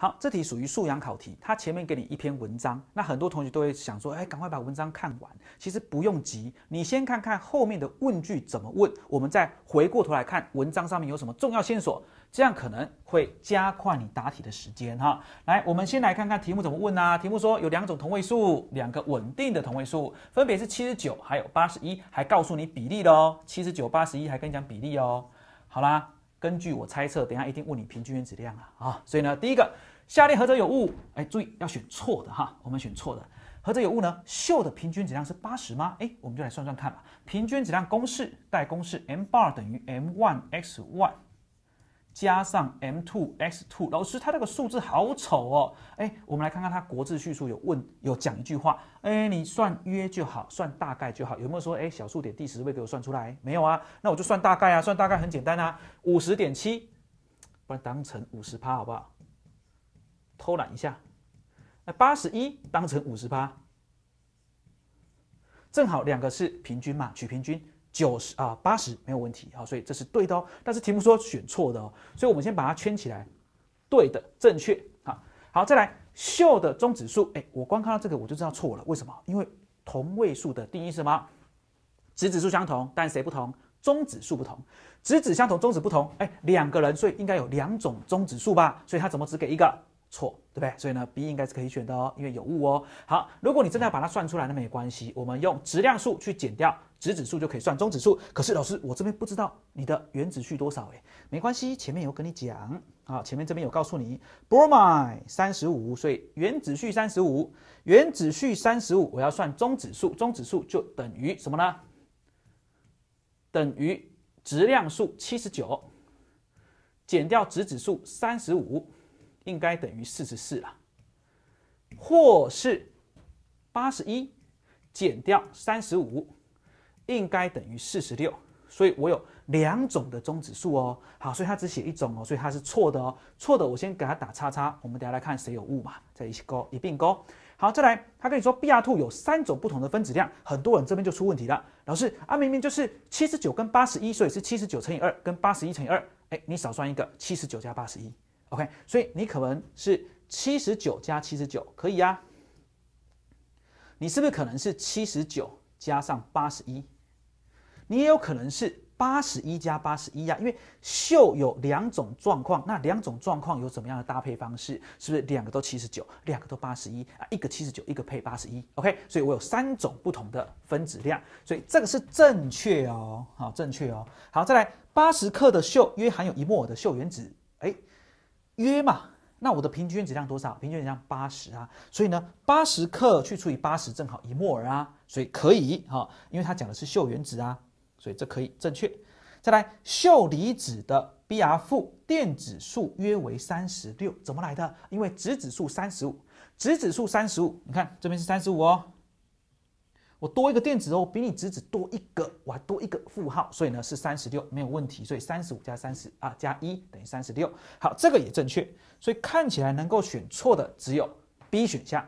好，这题属于素养考题，它前面给你一篇文章，那很多同学都会想说，哎，赶快把文章看完。其实不用急，你先看看后面的问句怎么问，我们再回过头来看文章上面有什么重要线索，这样可能会加快你答题的时间哈。来，我们先来看看题目怎么问啊？题目说有两种同位素，两个稳定的同位素，分别是七十九还有八十一，还告诉你比例的哦，七十九八十一还跟你讲比例哦。好啦。根据我猜测，等下一定问你平均原子量啊，啊，所以呢，第一个，下列何者有误？哎，注意要选错的哈，我们选错的，何者有误呢？溴的平均质量是八十吗？哎，我们就来算算看吧，平均质量公式，代公式，m bar 等于 m one x one。加上 m two x two，老师他那个数字好丑哦。哎，我们来看看他国字叙述有问有讲一句话。哎，你算约就好，算大概就好。有没有说哎小数点第十位给我算出来？没有啊，那我就算大概啊，算大概很简单啊，五十点七，把当成五十趴好不好？偷懒一下，那八十一当成五十趴，正好两个是平均嘛，取平均。九十啊八十没有问题啊，所以这是对的哦。但是题目说选错的哦，所以我们先把它圈起来，对的正确啊。好，再来秀的中指数，哎，我光看到这个我就知道错了，为什么？因为同位数的定义是什么？质指数相同，但谁不同？中指数不同。质指相同，中指不同。哎，两个人，所以应该有两种中指数吧？所以他怎么只给一个？错。对不对？所以呢，B 应该是可以选的哦，因为有误哦。好，如果你真的要把它算出来，那没关系，我们用质量数去减掉质子数就可以算中子数。可是老师，我这边不知道你的原子序多少诶，没关系，前面有跟你讲啊，前面这边有告诉你，Bromine 三十五，所以原子序三十五，原子序三十五，我要算中子数，中子数就等于什么呢？等于质量数七十九减掉质子数三十五。应该等于四十四了，或是八十一减掉三十五，应该等于四十六，所以我有两种的中指数哦。好，所以它只写一种哦，所以它是错的哦。错的我先给它打叉叉。我们等下来看谁有误嘛，再一起勾一并勾。好，再来，他跟你说 BR two 有三种不同的分子量，很多人这边就出问题了。老师啊，明明就是七十九跟八十一，所以是七十九乘以二跟八十一乘以二。哎，你少算一个七十九加八十一。OK，所以你可能是七十九加七十九，可以啊。你是不是可能是七十九加上八十一？你也有可能是八十一加八十一呀。因为溴有两种状况，那两种状况有怎么样的搭配方式？是不是两个都七十九，两个都八十一啊？一个七十九，一个配八十一。OK，所以我有三种不同的分子量，所以这个是正确哦，好，正确哦。好，再来，八十克的溴约含有一摩尔的溴原子，哎。约嘛，那我的平均质量多少？平均质量八十啊，所以呢，八十克去除以八十正好一摩尔啊，所以可以哈，因为它讲的是溴原子啊，所以这可以正确。再来，溴离子的 Br- 电子数约为三十六，怎么来的？因为质子数三十五，质子数三十五，你看这边是三十五哦。我多一个电子哦，比你只子多一个，我还多一个负号，所以呢是三十六，没有问题。所以三十五加三十啊，加一等于三十六。好，这个也正确。所以看起来能够选错的只有 B 选项。